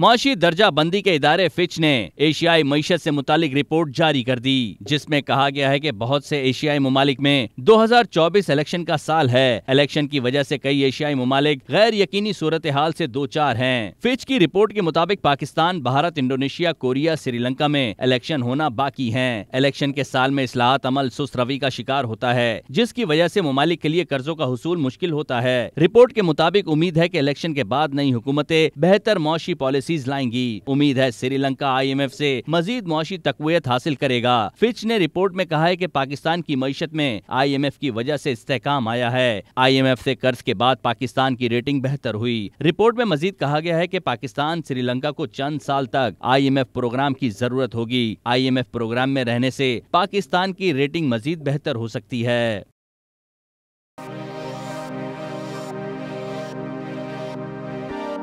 माशी दर्जा बंदी के इदारे फिच ने एशियाई मीशत से मुतालिक रिपोर्ट जारी कर दी जिसमें कहा गया है कि बहुत से एशियाई ममालिक में 2024 इलेक्शन का साल है इलेक्शन की वजह से कई एशियाई ममालिक गैर यकीनी सूरत हाल से दो चार हैं फिच की रिपोर्ट के मुताबिक पाकिस्तान भारत इंडोनेशिया कोरिया श्रीलंका में इलेक्शन होना बाकी है इलेक्शन के साल में असलाहत अमल सुस्त रवि का शिकार होता है जिसकी वजह ऐसी ममालिक के लिए कर्जों का हसूल मुश्किल होता है रिपोर्ट के मुताबिक उम्मीद है की इलेक्शन के बाद नई हुकूमतें बेहतर मुशी पॉलिसी पॉलिसीज लाएंगी उम्मीद है श्रीलंका आईएमएफ से मजीद मुआशी तकवीत हासिल करेगा फिच ने रिपोर्ट में कहा है कि पाकिस्तान की मीशत में आईएमएफ की वजह से इस्तेकाम आया है आईएमएफ से कर्ज के बाद पाकिस्तान की रेटिंग बेहतर हुई रिपोर्ट में मजीद कहा गया है की पाकिस्तान श्रीलंका को चंद साल तक आईएमएफ प्रोग्राम की जरूरत होगी आईएमएफ प्रोग्राम में रहने से पाकिस्तान की रेटिंग मजीद बेहतर हो सकती है